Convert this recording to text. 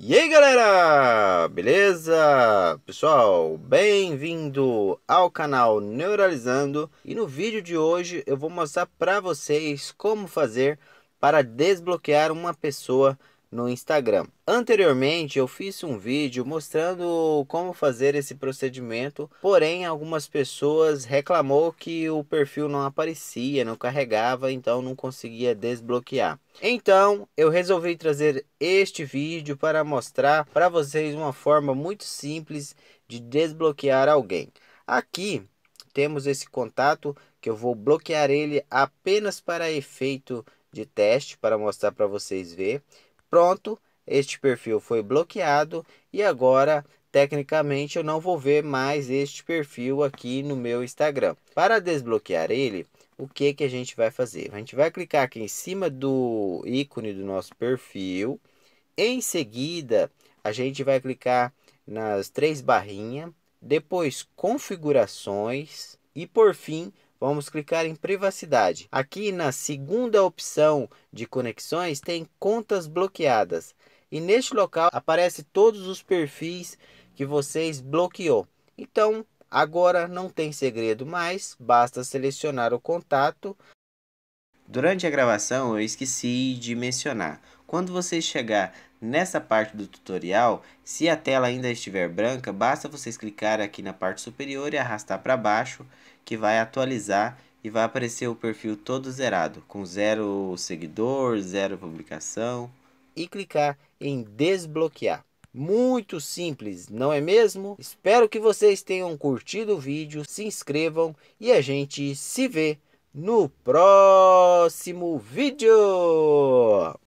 E aí galera, beleza? Pessoal, bem-vindo ao canal Neuralizando e no vídeo de hoje eu vou mostrar para vocês como fazer para desbloquear uma pessoa no Instagram. Anteriormente eu fiz um vídeo mostrando como fazer esse procedimento, porém algumas pessoas reclamou que o perfil não aparecia, não carregava, então não conseguia desbloquear. Então eu resolvi trazer este vídeo para mostrar para vocês uma forma muito simples de desbloquear alguém. Aqui temos esse contato que eu vou bloquear ele apenas para efeito de teste para mostrar para vocês ver. Pronto, este perfil foi bloqueado e agora tecnicamente eu não vou ver mais este perfil aqui no meu Instagram. Para desbloquear ele, o que, que a gente vai fazer? A gente vai clicar aqui em cima do ícone do nosso perfil. Em seguida, a gente vai clicar nas três barrinhas, depois configurações e por fim Vamos clicar em privacidade. Aqui na segunda opção de conexões tem contas bloqueadas. E neste local aparece todos os perfis que vocês bloqueou. Então, agora não tem segredo mais, basta selecionar o contato Durante a gravação eu esqueci de mencionar, quando você chegar nessa parte do tutorial, se a tela ainda estiver branca, basta vocês clicar aqui na parte superior e arrastar para baixo, que vai atualizar e vai aparecer o perfil todo zerado, com zero seguidor, zero publicação, e clicar em desbloquear. Muito simples, não é mesmo? Espero que vocês tenham curtido o vídeo, se inscrevam e a gente se vê no próximo vídeo.